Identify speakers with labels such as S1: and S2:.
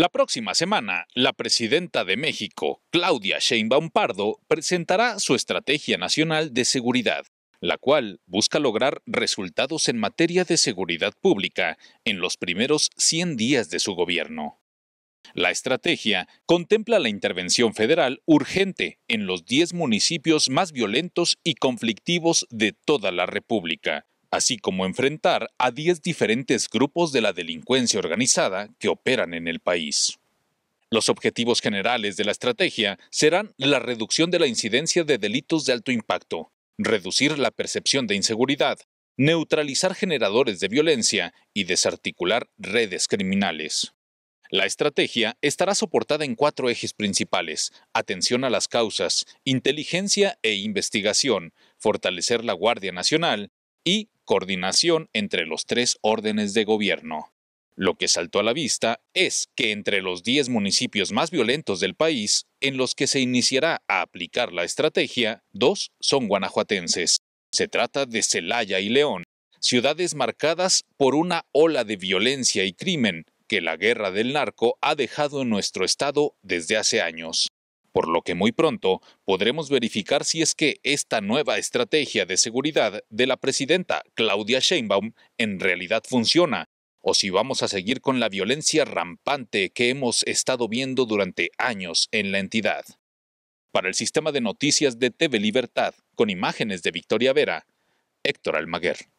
S1: La próxima semana, la presidenta de México, Claudia Sheinbaum Pardo, presentará su Estrategia Nacional de Seguridad, la cual busca lograr resultados en materia de seguridad pública en los primeros 100 días de su gobierno. La estrategia contempla la intervención federal urgente en los 10 municipios más violentos y conflictivos de toda la República, así como enfrentar a 10 diferentes grupos de la delincuencia organizada que operan en el país. Los objetivos generales de la estrategia serán la reducción de la incidencia de delitos de alto impacto, reducir la percepción de inseguridad, neutralizar generadores de violencia y desarticular redes criminales. La estrategia estará soportada en cuatro ejes principales, atención a las causas, inteligencia e investigación, fortalecer la Guardia Nacional y coordinación entre los tres órdenes de gobierno. Lo que saltó a la vista es que entre los 10 municipios más violentos del país en los que se iniciará a aplicar la estrategia, dos son guanajuatenses. Se trata de Celaya y León, ciudades marcadas por una ola de violencia y crimen que la guerra del narco ha dejado en nuestro estado desde hace años por lo que muy pronto podremos verificar si es que esta nueva estrategia de seguridad de la presidenta Claudia Sheinbaum en realidad funciona, o si vamos a seguir con la violencia rampante que hemos estado viendo durante años en la entidad. Para el sistema de noticias de TV Libertad, con imágenes de Victoria Vera, Héctor Almaguer.